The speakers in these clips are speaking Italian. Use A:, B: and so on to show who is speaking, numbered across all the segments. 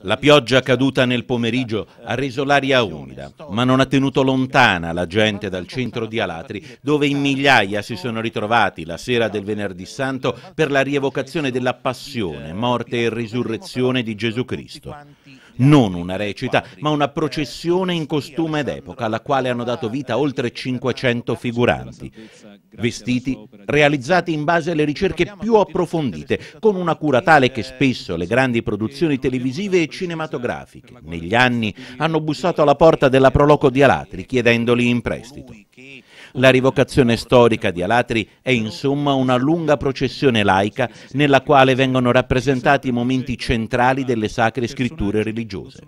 A: La pioggia caduta nel pomeriggio ha reso l'aria umida, ma non ha tenuto lontana la gente dal centro di Alatri, dove in migliaia si sono ritrovati la sera del venerdì santo per la rievocazione della passione, morte e risurrezione di Gesù Cristo non una recita, ma una processione in costume d'epoca alla quale hanno dato vita oltre 500 figuranti, vestiti realizzati in base alle ricerche più approfondite, con una cura tale che spesso le grandi produzioni televisive e cinematografiche negli anni hanno bussato alla porta della Proloco di Alatri chiedendoli in prestito. La rivocazione storica di Alatri è insomma una lunga processione laica nella quale vengono rappresentati i momenti centrali delle sacre scritture religiose.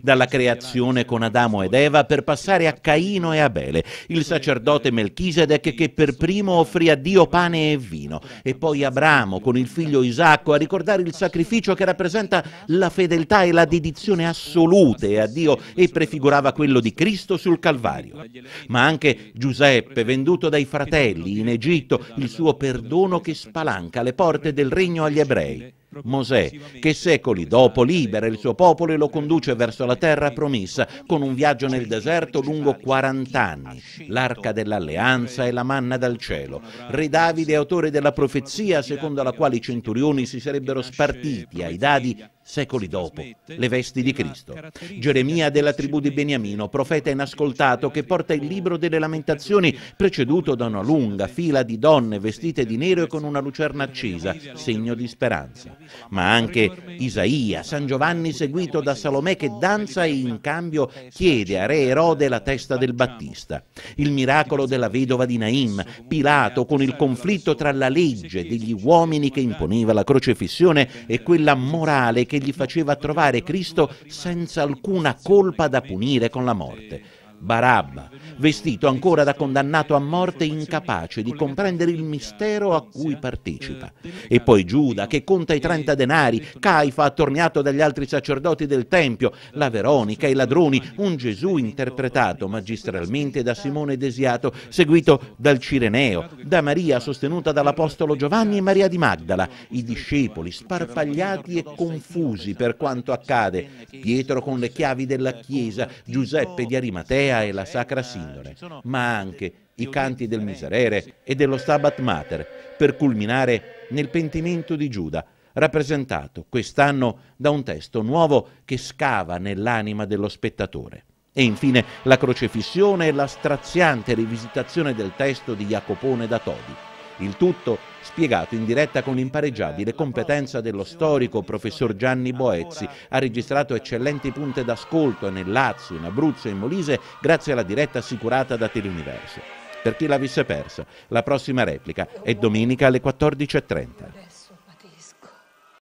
A: Dalla creazione con Adamo ed Eva per passare a Caino e Abele, il sacerdote Melchisedec che per primo offrì a Dio pane e vino e poi Abramo con il figlio Isacco a ricordare il sacrificio che rappresenta la fedeltà e la dedizione assolute a Dio e prefigurava quello di Cristo sul Calvario. Ma anche Giuseppe Giuseppe, venduto dai fratelli in Egitto, il suo perdono che spalanca le porte del regno agli ebrei. Mosè, che secoli dopo libera il suo popolo e lo conduce verso la terra promessa, con un viaggio nel deserto lungo 40 anni, l'arca dell'alleanza e la manna dal cielo. Re Davide è autore della profezia secondo la quale i centurioni si sarebbero spartiti ai dadi secoli dopo, le vesti di Cristo. Geremia della tribù di Beniamino, profeta inascoltato che porta il libro delle lamentazioni preceduto da una lunga fila di donne vestite di nero e con una lucerna accesa, segno di speranza. Ma anche Isaia, San Giovanni seguito da Salomè che danza e in cambio chiede a re Erode la testa del Battista. Il miracolo della vedova di Naim, Pilato con il conflitto tra la legge degli uomini che imponeva la crocefissione e quella morale che che gli faceva trovare Cristo senza alcuna colpa da punire con la morte. Barabba, vestito ancora da condannato a morte incapace di comprendere il mistero a cui partecipa. E poi Giuda che conta i 30 denari, Caifa attorniato dagli altri sacerdoti del Tempio, la Veronica, i ladroni, un Gesù interpretato magistralmente da Simone Desiato, seguito dal Cireneo, da Maria sostenuta dall'Apostolo Giovanni e Maria di Magdala, i discepoli sparpagliati e confusi per quanto accade, Pietro con le chiavi della chiesa, Giuseppe di Arimatea, L'Assemblea e la Sacra Sindone, ma anche i canti del Miserere e dello Stabat Mater, per culminare nel pentimento di Giuda, rappresentato quest'anno da un testo nuovo che scava nell'anima dello spettatore. E infine la crocefissione e la straziante rivisitazione del testo di Jacopone da Todi. Il tutto spiegato in diretta con l'impareggiabile competenza dello storico professor Gianni Boezzi. Ha registrato eccellenti punte d'ascolto nel Lazio, in Abruzzo e in Molise grazie alla diretta assicurata da Teleuniverso. Per chi l'avesse persa, la prossima replica è domenica alle 14.30.